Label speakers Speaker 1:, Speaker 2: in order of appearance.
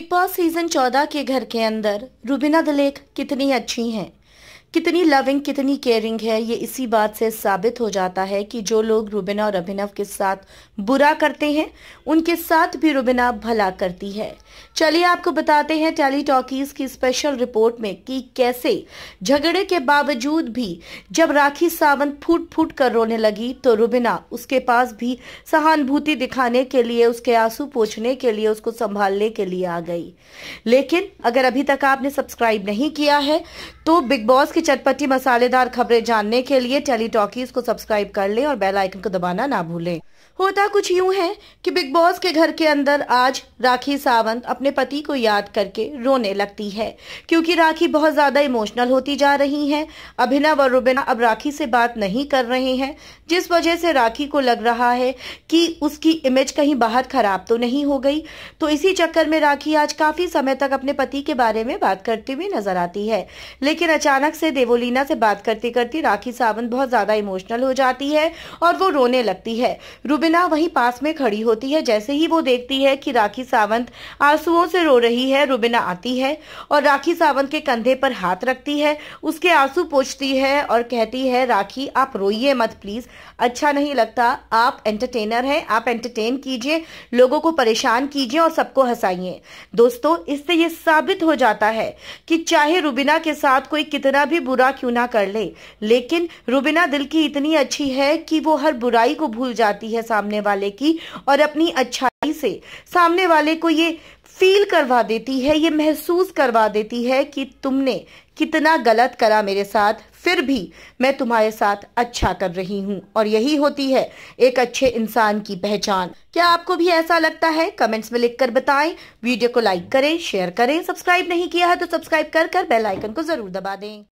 Speaker 1: big boss season 14 के घर के अंदर रूबीना दलेख कितनी अच्छी हैं कितनी लविंग कितनी केयरिंग है ये इसी बात से साबित हो जाता है कि जो लोग रुबिना और अभिनव के साथ बुरा करते हैं उनके साथ भी रुबिना भला करती है चलिए आपको बताते हैं टैली टॉकीज की स्पेशल रिपोर्ट में कि कैसे झगड़े के बावजूद भी जब राखी सावंत फूट फूट कर रोने लगी तो रुबिना उसके पास भी सहानुभूति दिखाने के लिए उसके आंसू पोछने के लिए उसको संभालने के लिए आ गई लेकिन अगर अभी तक आपने सब्सक्राइब नहीं किया है तो बिग बॉस की चटपटी मसालेदार खबरें जानने के लिए टेली टॉकीज को सब्सक्राइब कर लें और बेल आइकन को दबाना ना भूलें होता कुछ यूं है कि बिग बॉस के घर के अंदर आज राखी सावंत अपने पति को याद करके रोने लगती है क्योंकि राखी बहुत ज्यादा इमोशनल होती जा रही हैं अभिनव और रुबिना अब राखी से बात नहीं कर रहे हैं जिस वजह से राखी को लग रहा है कि उसकी इमेज कहीं बाहर खराब तो नहीं हो गई तो इसी चक्कर में राखी आज काफी समय तक अपने पति के बारे में बात करती हुई नजर आती है लेकिन अचानक से से देवोलीना से बात करते करते राखी सावंत बहुत ज्यादा इमोशनल हो जाती है और वो रोने लगती है रुबिना वहीं पास में खड़ी होती है जैसे ही वो देखती है कि राखी सावंत आंसुओं से रो रही है रुबिना आती है और राखी सावंत के कंधे पर हाथ रखती है उसके आंसू पोछती है और कहती है राखी आप रोइए मत प्लीज अच्छा नहीं लगता आप एंटरटेनर हैं आप एंटरटेन कीजिए लोगों को परेशान कीजिए और सबको हंसाइए दोस्तों इससे ये साबित हो जाता है कि चाहे रुबिना के साथ कोई कितना भी भी बुरा क्यों ना कर ले लेकिन रुबिना दिल की इतनी अच्छी है कि वो हर बुराई को भूल जाती है सामने वाले की और अपनी अच्छाई से सामने वाले को ये फील करवा देती है ये महसूस करवा देती है कि तुमने कितना गलत करा मेरे साथ फिर भी मैं तुम्हारे साथ अच्छा कर रही हूँ और यही होती है एक अच्छे इंसान की पहचान क्या आपको भी ऐसा लगता है कमेंट्स में लिखकर बताएं वीडियो को लाइक करें शेयर करें सब्सक्राइब नहीं किया है तो सब्सक्राइब कर कर बेल आइकन को जरूर दबा दें